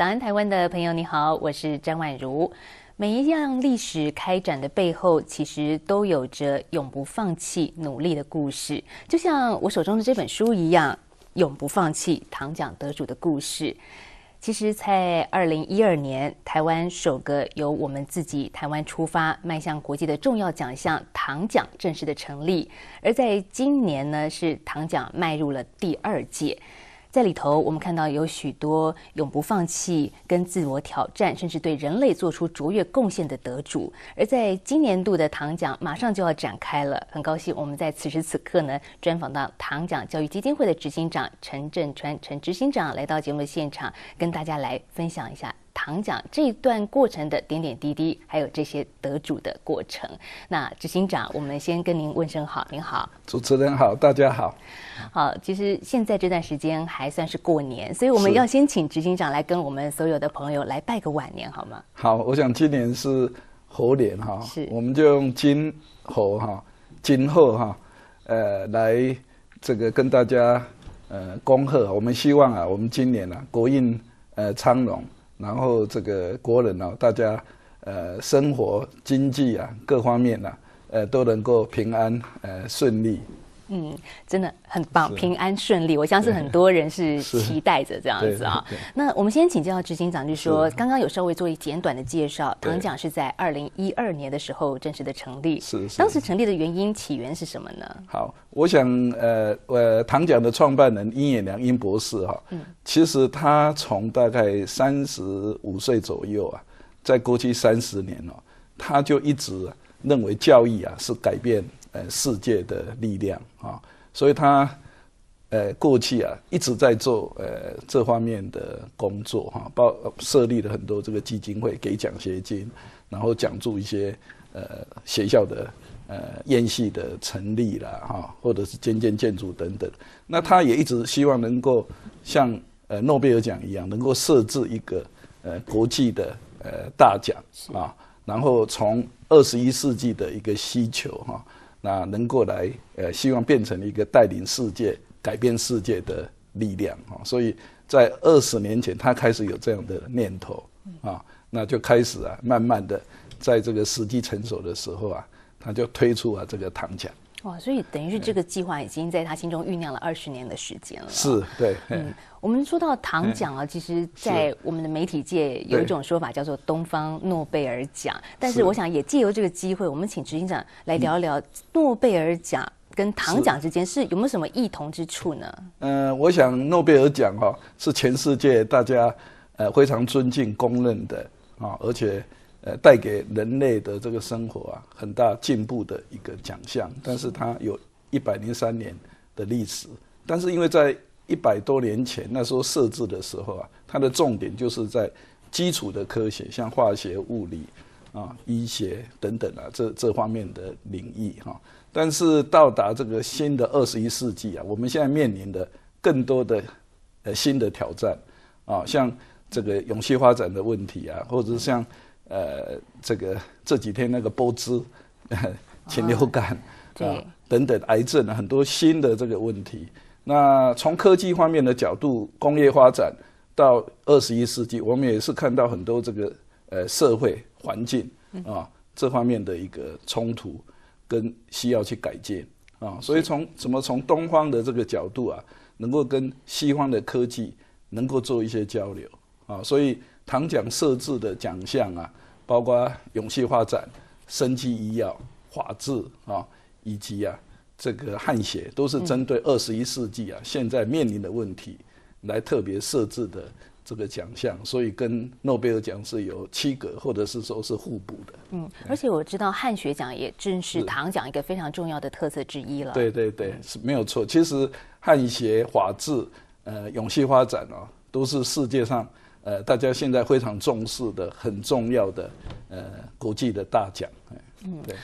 早安，台湾的朋友，你好，我是张婉如。每一样历史开展的背后，其实都有着永不放弃努力的故事。就像我手中的这本书一样，《永不放弃》唐奖得主的故事。其实，在二零一二年，台湾首个由我们自己台湾出发迈向国际的重要奖项——唐奖正式的成立。而在今年呢，是唐奖迈入了第二届。在里头，我们看到有许多永不放弃、跟自我挑战，甚至对人类做出卓越贡献的得主。而在今年度的唐奖马上就要展开了，很高兴我们在此时此刻呢，专访到唐奖教育基金会的执行长陈振川，陈执行长来到节目的现场，跟大家来分享一下。堂讲这一段过程的点点滴滴，还有这些得主的过程。那执行长，我们先跟您问声好。您好，主持人好，大家好。好，其实现在这段时间还算是过年，所以我们要先请执行长来跟我们所有的朋友来拜个晚年，好吗？好，我想今年是猴年哈，是，我们就用金猴哈，今鹤哈，呃，来这个跟大家呃恭贺。我们希望啊，我们今年啊，国运呃昌隆。然后这个国人呢，大家呃，生活、经济啊，各方面呢，呃，都能够平安呃顺利。嗯，真的很棒，平安顺利。我相信很多人是期待着这样子啊。那我们先请教执行长，就说刚刚有稍微做一简短的介绍，唐奖是在二零一二年的时候正式的成立，是。当时成立的原因起源是什么呢？好，我想呃呃，唐奖的创办人殷野良英博士哈，嗯，其实他从大概三十五岁左右啊，在过去三十年哦，他就一直认为教育啊是改变。呃，世界的力量啊，所以他呃过去啊一直在做呃这方面的工作哈，包设立了很多这个基金会，给奖学金，然后奖助一些呃学校的呃院系的成立啦哈，或者是尖尖建筑等等。那他也一直希望能够像呃诺贝尔奖一样，能够设置一个呃国际的呃大奖啊，然后从二十一世纪的一个需求哈。那能过来，呃，希望变成一个带领世界、改变世界的力量啊！所以在二十年前，他开始有这样的念头啊，那就开始啊，慢慢的，在这个时机成熟的时候啊，他就推出啊这个糖浆。哇，所以等于是这个计划已经在他心中酝酿了二十年的时间了。是，对。嗯，我们说到糖奖啊，其实，在我们的媒体界有一种说法叫做“东方诺贝尔奖”。但是，我想也借由这个机会，我们请执行长来聊一聊诺贝尔奖跟糖奖之间是有没有什么异同之处呢？嗯，我想诺贝尔奖哈是全世界大家呃非常尊敬、公认的啊，而且。呃，带给人类的这个生活啊，很大进步的一个奖项，但是它有一百零三年的历史。但是因为在一百多年前，那时候设置的时候啊，它的重点就是在基础的科学，像化学、物理啊、医学等等啊，这这方面的领域哈。但是到达这个新的二十一世纪啊，我们现在面临的更多的呃新的挑战啊，像这个永续发展的问题啊，或者像。呃，这个这几天那个波兹 禽流感啊，等等癌症很多新的这个问题。那从科技方面的角度，工业发展到二十一世纪，我们也是看到很多这个呃社会环境啊这方面的一个冲突跟需要去改建啊。所以从怎么从东方的这个角度啊，能够跟西方的科技能够做一些交流。啊，所以唐奖设置的奖项啊，包括勇气发展、生机医药、法治啊，以及啊这个汗血，都是针对二十一世纪啊现在面临的问题来特别设置的这个奖项。所以跟诺贝尔奖是有七个，或者是说是互补的。嗯，而且我知道汉学奖也正是唐奖一个非常重要的特色之一了。对对对，是没有错。其实汉血、法治、呃勇气发展哦，都是世界上。呃，大家现在非常重视的、很重要的，呃，国际的大奖，嗯，对。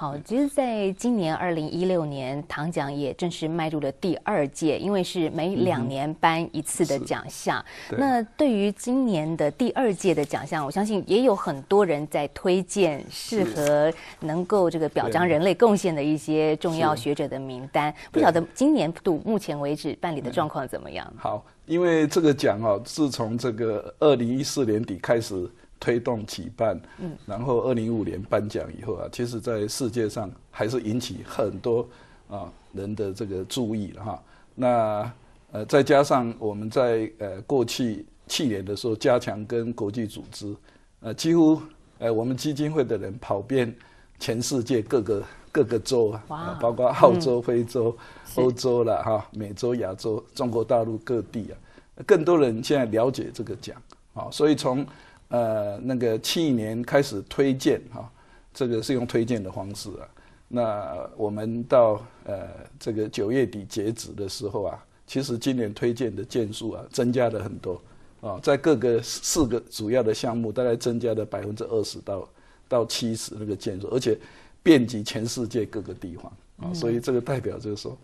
好，其实，在今年二零一六年，唐奖也正式迈入了第二届，因为是每两年颁一次的奖项。那对于今年的第二届的奖项，我相信也有很多人在推荐适合能够这个表彰人类贡献的一些重要学者的名单。不晓得今年度目前为止办理的状况怎么样？好，因为这个奖哦，自从这个二零一四年底开始。推动举办，嗯，然后二零一五年颁奖以后啊，其实，在世界上还是引起很多啊人的这个注意了哈。那呃，再加上我们在呃过去去年的时候加强跟国际组织，呃，几乎呃我们基金会的人跑遍全世界各个各个州啊，包括澳洲、非洲、欧洲了哈，美洲、亚洲、中国大陆各地啊，更多人现在了解这个奖啊，所以从。呃，那个去年开始推荐哈，这个是用推荐的方式啊。那我们到呃这个九月底截止的时候啊，其实今年推荐的件数啊增加了很多啊，在各个四个主要的项目大概增加了百分之二十到到七十那个件数，而且遍及全世界各个地方啊，所以这个代表就是说。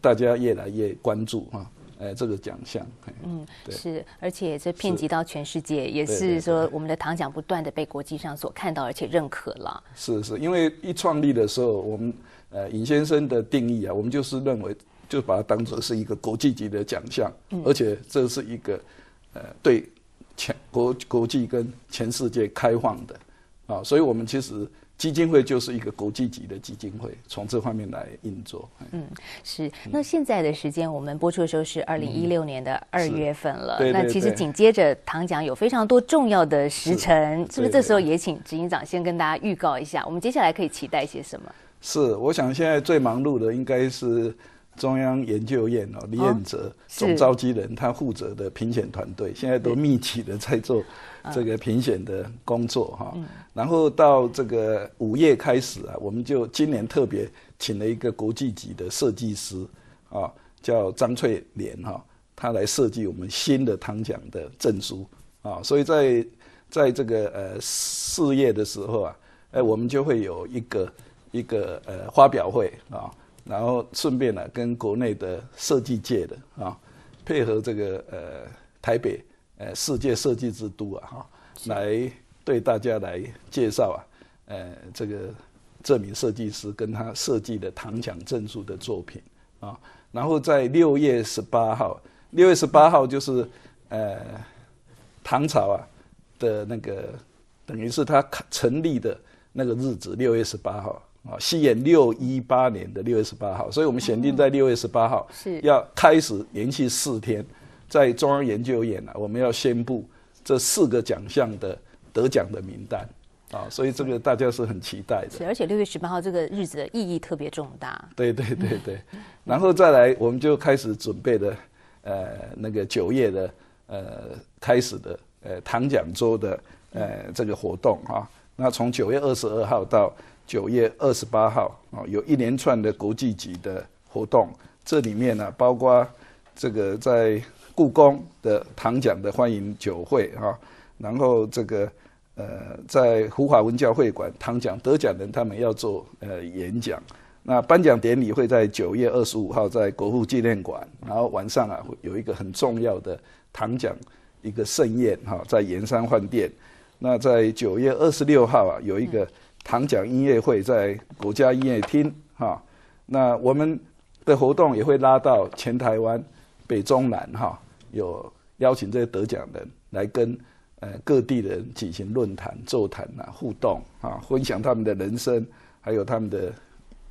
大家越来越关注哈，哎，这个奖项。嗯，是，而且这遍及到全世界，也是说我们的糖奖不断的被国际上所看到，而且认可了。是是，因为一创立的时候，我们呃尹先生的定义啊，我们就是认为，就把它当做是一个国际级的奖项，而且这是一个呃对全国国际跟全世界开放的啊，所以我们其实。基金会就是一个国际级的基金会，从这方面来运作。嗯，是。那现在的时间，我们播出的时候是二零一六年的二月份了。对对对。那其实紧接着唐奖有非常多重要的时辰，是不是？这时候也请执行长先跟大家预告一下，我们接下来可以期待些什么？是，我想现在最忙碌的应该是。中央研究院哦，李彦泽总召集人，他负责的评选团队，现在都密集的在做这个评选的工作哈。然后到这个五月开始啊，我们就今年特别请了一个国际级的设计师啊，叫张翠莲哈，他来设计我们新的汤奖的证书啊。所以在在这个呃四月的时候啊，哎，我们就会有一个一个呃发表会啊。然后顺便呢，跟国内的设计界的啊，配合这个呃台北呃世界设计之都啊哈，来对大家来介绍啊，呃这个这名设计师跟他设计的唐奖证书的作品啊，然后在六月十八号，六月十八号就是呃唐朝啊的那个等于是他成立的那个日子，六月十八号。啊，饰演六一八年的六月十八号，所以我们选定在六月十八号，是要开始连续四天，在中央研究院呢，我们要宣布这四个奖项的得奖的名单啊，所以这个大家是很期待的。而且六月十八号这个日子的意义特别重大。对对对对，然后再来，我们就开始准备的，呃，那个九月的，呃，开始的，呃，糖奖周的，呃，这个活动啊，那从九月二十二号到。九月二十八号啊，有一连串的国际级的活动，这里面呢包括这个在故宫的糖奖的欢迎酒会哈，然后这个呃在胡华文教会馆糖奖得奖人他们要做呃演讲，那颁奖典礼会在九月二十五号在国父纪念馆，然后晚上啊会有一个很重要的糖奖一个盛宴哈，在盐山饭店。那在九月二十六号啊有一个。唐奖音乐会在国家音乐厅，哈，那我们的活动也会拉到全台湾北中南，哈，有邀请这些得奖人来跟呃各地的人进行论坛、座谈啊互动，啊，分享他们的人生，还有他们的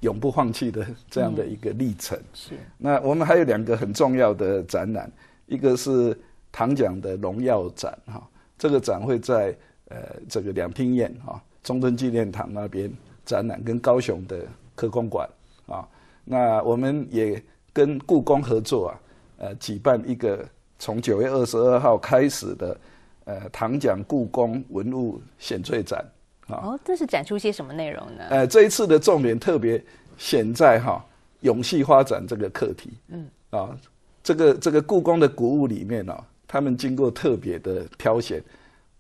永不放弃的这样的一个历程。是。那我们还有两个很重要的展览，一个是唐奖的荣耀展，哈，这个展会在呃这个两厅院，哈。中正纪念堂那边展览跟高雄的科工馆啊，那我们也跟故宫合作啊，呃，举办一个从九月二十二号开始的呃“唐奖故宫文物选萃展”啊。哦，这是展出些什么内容呢？呃，这一次的重点特别选在哈永续发展这个课题。嗯。啊，这个这个故宫的古物里面呢，他们经过特别的挑选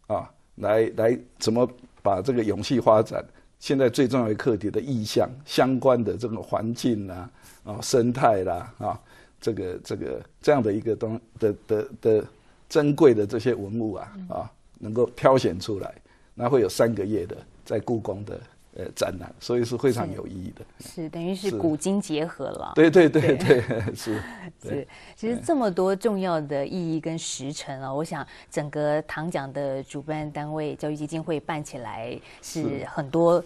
啊，来来怎么？把这个永续发展现在最重要的课题的意向相关的这种环境啦啊生态啦啊这个这个这样的一个东的的的珍贵的这些文物啊啊能够挑选出来，那会有三个月的在故宫的。呃，展览，所以是非常有意义的。是，等于是古今结合了。对对对对，是是。其实这么多重要的意义跟时辰啊，我想整个唐奖的主办单位教育基金会办起来是很多，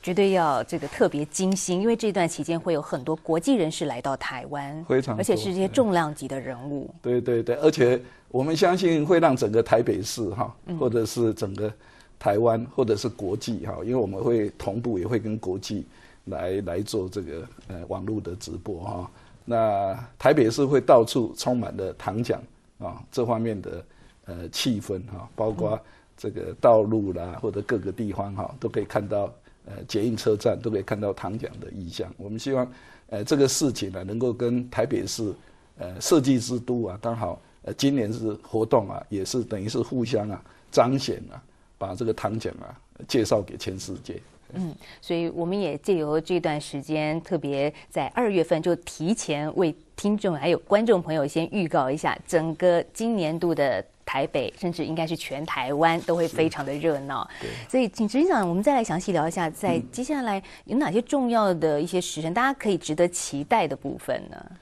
绝对要这个特别精心，因为这段期间会有很多国际人士来到台湾，非常，而且是这些重量级的人物。对对对，而且我们相信会让整个台北市哈，或者是整个。台湾或者是国际哈，因为我们会同步也会跟国际来来做这个呃网络的直播哈。那台北市会到处充满了糖奖啊这方面的呃气氛哈，包括这个道路啦或者各个地方哈都可以看到呃捷运车站都可以看到糖奖的意象。我们希望呃这个事情呢能够跟台北市呃设计之都啊刚好呃今年是活动啊也是等于是互相啊彰显啊。把这个汤奖啊介绍给全世界。嗯，所以我们也借由这段时间，特别在二月份就提前为听众还有观众朋友先预告一下，整个今年度的台北，甚至应该是全台湾都会非常的热闹。所以，请主持长，我们再来详细聊一下，在接下来有哪些重要的一些时辰，大家可以值得期待的部分呢？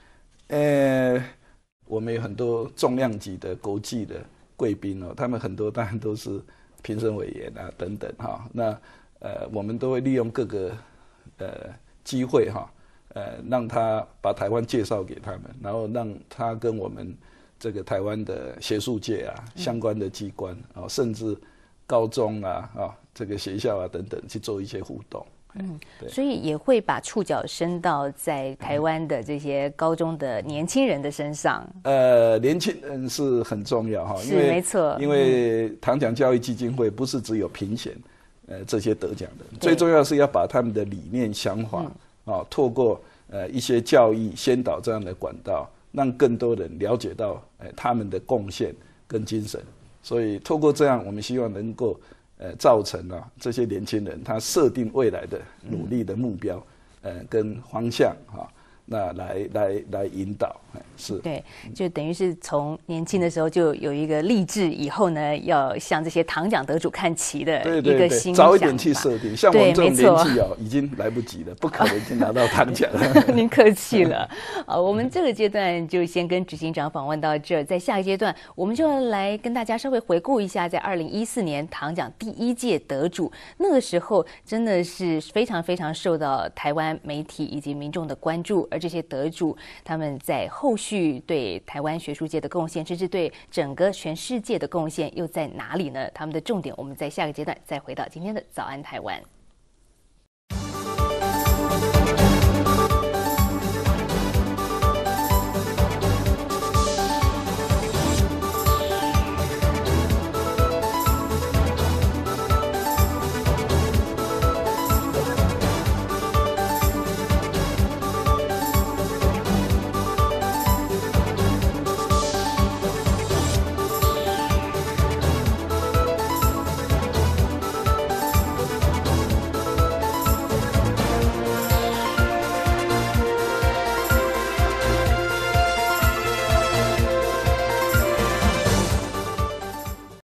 呃，我们有很多重量级的国际的贵宾哦，他们很多当然都是。评审委员啊，等等哈，那呃，我们都会利用各个呃机会哈，呃，让他把台湾介绍给他们，然后让他跟我们这个台湾的学术界啊、相关的机关啊，甚至高中啊、啊这个学校啊等等去做一些互动。嗯，所以也会把触角伸到在台湾的这些高中的年轻人的身上。呃，年轻人是很重要哈，因没错，因为唐奖教育基金会不是只有评选，呃，这些得奖的，最重要是要把他们的理念、想法啊，透过呃一些教育先导这样的管道，让更多人了解到哎他们的贡献跟精神。所以透过这样，我们希望能够。呃，造成了这些年轻人他设定未来的努力的目标，呃，跟方向啊。那来来来引导，是对，就等于是从年轻的时候就有一个励志，以后呢要向这些堂奖得主看齐的一个心。早一点去设定，像我这年纪哦，已经来不及了，不可能已经拿到堂奖了。您客气了，啊，我们这个阶段就先跟执行长访问到这，在下一阶段，我们就来跟大家稍微回顾一下，在二零一四年堂奖第一届得主那个时候，真的是非常非常受到台湾媒体以及民众的关注。这些得主他们在后续对台湾学术界的贡献，甚至对整个全世界的贡献又在哪里呢？他们的重点，我们在下个阶段再回到今天的早安台湾。